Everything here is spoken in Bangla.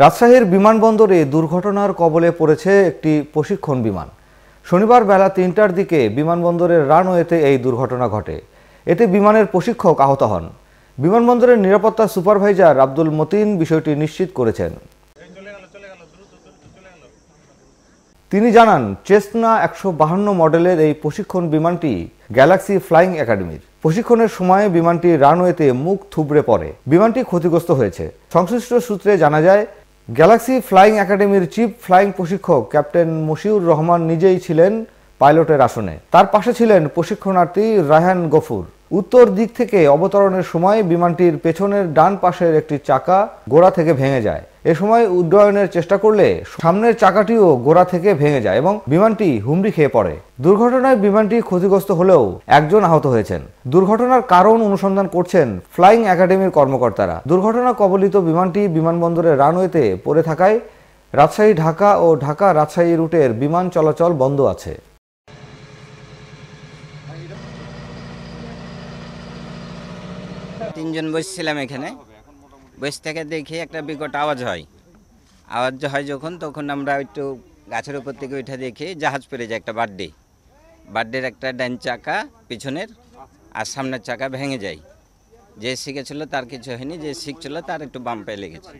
রাজশাহীর বিমানবন্দরে দুর্ঘটনার কবলে পড়েছে একটি প্রশিক্ষণ বিমান শনিবার বেলা তিনটার দিকে বিমানবন্দরের রানওয়েতে এই দুর্ঘটনা ঘটে এতে বিমানের প্রশিক্ষক আহত হন বিমানবন্দরের নিরাপত্তা সুপারভাইজার আব্দুল মতিন বিষয়টি নিশ্চিত করেছেন তিনি জানান চেস্না একশো বাহান্ন মডেলের এই প্রশিক্ষণ বিমানটি গ্যালাক্সি ফ্লাইং একাডেমির প্রশিক্ষণের সময় বিমানটি রানওয়েতে মুখ থুবড়ে পড়ে বিমানটি ক্ষতিগ্রস্ত হয়েছে সংশ্লিষ্ট সূত্রে জানা যায় গ্যালাক্সি ফ্লাইং একাডেমির চিফ ফ্লাইং প্রশিক্ষক ক্যাপ্টেন মশিউর রহমান নিজেই ছিলেন পাইলটের আসনে তার পাশে ছিলেন প্রশিক্ষণার্থী রায়হান গফুর উত্তর দিক থেকে অবতরণের সময় বিমানটির পেছনের ডান পাশের একটি চাকা গোড়া থেকে ভেঙে যায় এ সময় উড্ডয়নের চেষ্টা করলে সামনের চাকাটিও গোড়া থেকে ভেঙে যায় এবং বিমানটি হুমড়ি খেয়ে পড়ে দুর্ঘটনায় বিমানটি ক্ষতিগ্রস্ত হলেও একজন আহত হয়েছেন দুর্ঘটনার কারণ অনুসন্ধান করছেন ফ্লাইং একাডেমির কর্মকর্তারা দুর্ঘটনা কবলিত বিমানটি বিমানবন্দরের রানওয়েতে পড়ে থাকায় রাজশাহী ঢাকা ও ঢাকা রাজশাহী রুটের বিমান চলাচল বন্ধ আছে তিনজন বসছিলাম এখানে বসে থেকে দেখি একটা বিকট আওয়াজ হয় আওয়াজ হয় যখন তখন আমরা একটু গাছের উপর থেকে ওইটা দেখি জাহাজ পড়ে যায় একটা বার্থডে বার্থডের একটা ডান চাকা পিছনের আর সামনের চাকা ভেঙে যায় যে শিখেছিল তার কিছু হয়নি যে শিখছিল তার একটু বাম্পায় লেগেছে